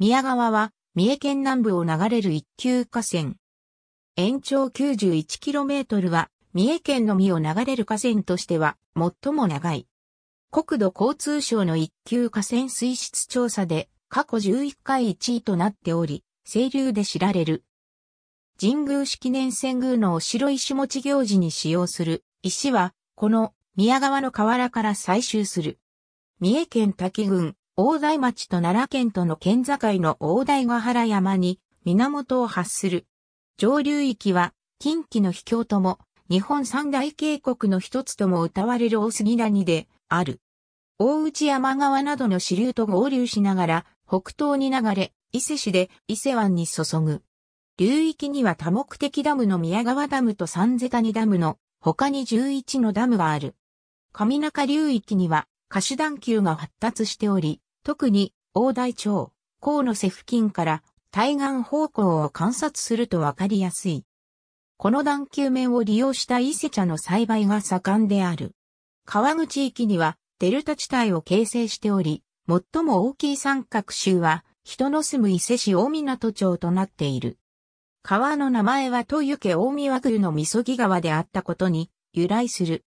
宮川は、三重県南部を流れる一級河川。延長 91km は、三重県のみを流れる河川としては、最も長い。国土交通省の一級河川水質調査で、過去11回1位となっており、清流で知られる。神宮式年遷宮のお城石持ち行事に使用する石は、この宮川の河原から採集する。三重県滝郡、大台町と奈良県との県境の大台ヶ原山に源を発する。上流域は近畿の秘境とも日本三大渓谷の一つとも謳われる大杉谷である。大内山川などの支流と合流しながら北東に流れ、伊勢市で伊勢湾に注ぐ。流域には多目的ダムの宮川ダムと三瀬谷ダムの他に11のダムがある。上中流域には歌手段球が発達しており、特に大台町、河野瀬付近から対岸方向を観察するとわかりやすい。この段球面を利用した伊勢茶の栽培が盛んである。川口域にはデルタ地帯を形成しており、最も大きい三角州は人の住む伊勢市大港町となっている。川の名前は豊家大宮宮のみそ川であったことに由来する。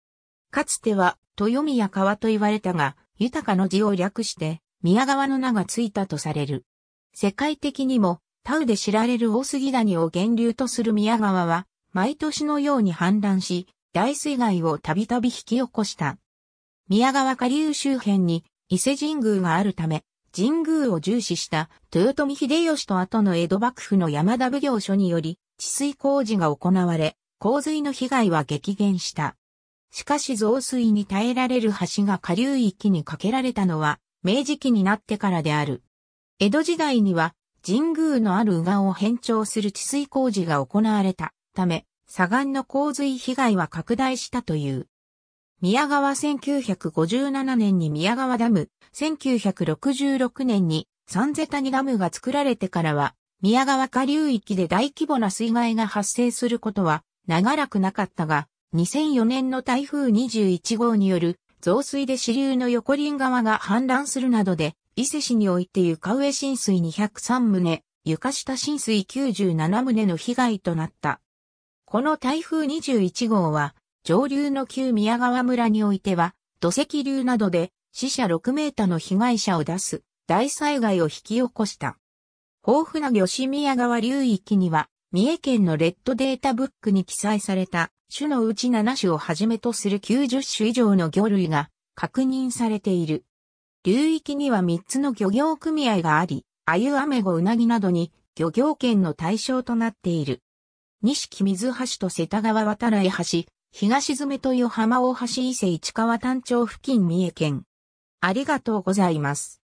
かつては豊宮川と言われたが、豊かの字を略して宮川の名がついたとされる。世界的にも、タウで知られる大杉谷を源流とする宮川は、毎年のように氾濫し、大水害をたびたび引き起こした。宮川下流周辺に伊勢神宮があるため、神宮を重視した豊臣秀吉と後の江戸幕府の山田奉行所により、治水工事が行われ、洪水の被害は激減した。しかし増水に耐えられる橋が下流域に架けられたのは、明治期になってからである。江戸時代には神宮のある右岸を変調する治水工事が行われたため、左岸の洪水被害は拡大したという。宮川1957年に宮川ダム、1966年に三世谷ダムが作られてからは、宮川下流域で大規模な水害が発生することは長らくなかったが、2004年の台風21号による増水で支流の横林川が氾濫するなどで、伊勢市において床上浸水203棟、床下浸水97棟の被害となった。この台風21号は、上流の旧宮川村においては、土石流などで死者6メーターの被害者を出す大災害を引き起こした。豊富な吉宮川流域には、三重県のレッドデータブックに記載された種のうち7種をはじめとする90種以上の魚類が確認されている。流域には3つの漁業組合があり、アユアメゴウナギなどに漁業権の対象となっている。西木水橋と瀬田川渡来橋、東詰と横浜大橋伊勢市川丹町付近三重県。ありがとうございます。